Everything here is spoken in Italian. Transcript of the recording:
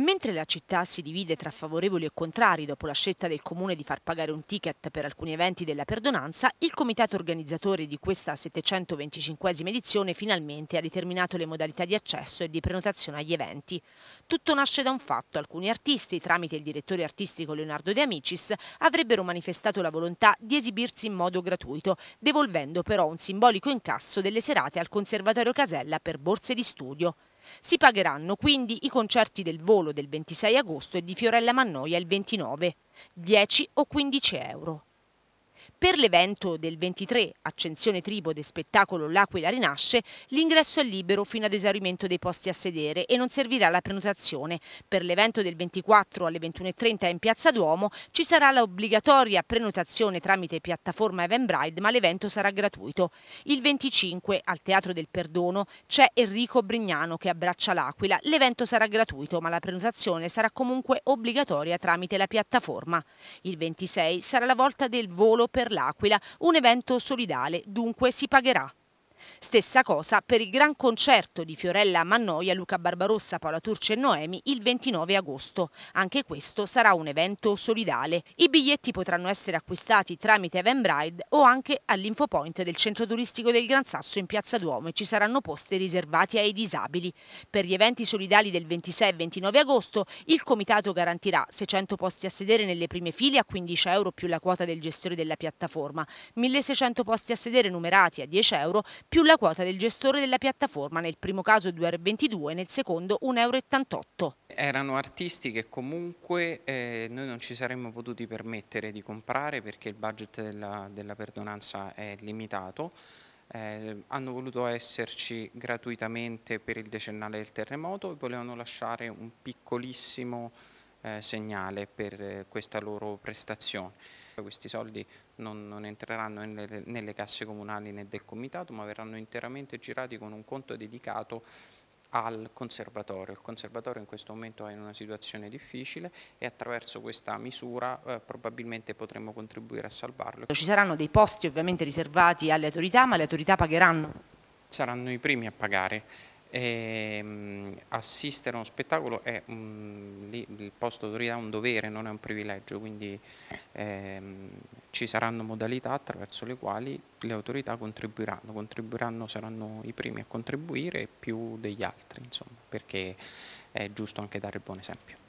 Mentre la città si divide tra favorevoli e contrari dopo la scelta del comune di far pagare un ticket per alcuni eventi della perdonanza, il comitato organizzatore di questa 725esima edizione finalmente ha determinato le modalità di accesso e di prenotazione agli eventi. Tutto nasce da un fatto, alcuni artisti, tramite il direttore artistico Leonardo De Amicis, avrebbero manifestato la volontà di esibirsi in modo gratuito, devolvendo però un simbolico incasso delle serate al Conservatorio Casella per borse di studio. Si pagheranno quindi i concerti del volo del 26 agosto e di Fiorella Mannoia il 29, 10 o 15 euro. Per l'evento del 23, accensione tribode spettacolo L'Aquila rinasce, l'ingresso è libero fino ad esaurimento dei posti a sedere e non servirà la prenotazione. Per l'evento del 24 alle 21.30 in Piazza Duomo ci sarà l'obbligatoria prenotazione tramite piattaforma Eventbride, ma l'evento sarà gratuito. Il 25, al Teatro del Perdono, c'è Enrico Brignano che abbraccia l'Aquila. L'evento sarà gratuito, ma la prenotazione sarà comunque obbligatoria tramite la piattaforma. Il 26 sarà la volta del volo per per l'Aquila, un evento solidale, dunque si pagherà. Stessa cosa per il gran concerto di Fiorella Mannoia, Luca Barbarossa, Paola Turce e Noemi il 29 agosto. Anche questo sarà un evento solidale. I biglietti potranno essere acquistati tramite Eventbrite o anche all'infopoint del centro turistico del Gran Sasso in Piazza Duomo e ci saranno posti riservati ai disabili. Per gli eventi solidali del 26 e 29 agosto il comitato garantirà 600 posti a sedere nelle prime file a 15 euro più la quota del gestore della piattaforma, 1600 posti a sedere numerati a 10 euro più la quota del gestore della piattaforma, nel primo caso 2,22 euro, nel secondo 1,88 euro. Erano artisti che comunque eh, noi non ci saremmo potuti permettere di comprare perché il budget della, della perdonanza è limitato. Eh, hanno voluto esserci gratuitamente per il decennale del terremoto e volevano lasciare un piccolissimo eh, segnale per eh, questa loro prestazione. Questi soldi non, non entreranno nelle, nelle casse comunali né del comitato ma verranno interamente girati con un conto dedicato al conservatorio. Il conservatorio in questo momento è in una situazione difficile e attraverso questa misura eh, probabilmente potremo contribuire a salvarlo. Ci saranno dei posti ovviamente riservati alle autorità, ma le autorità pagheranno? Saranno i primi a pagare. E, ehm, assistere a uno spettacolo è un, lì, il posto d'autorità è un dovere, non è un privilegio, quindi ehm, ci saranno modalità attraverso le quali le autorità contribuiranno, contribuiranno saranno i primi a contribuire più degli altri, insomma, perché è giusto anche dare il buon esempio.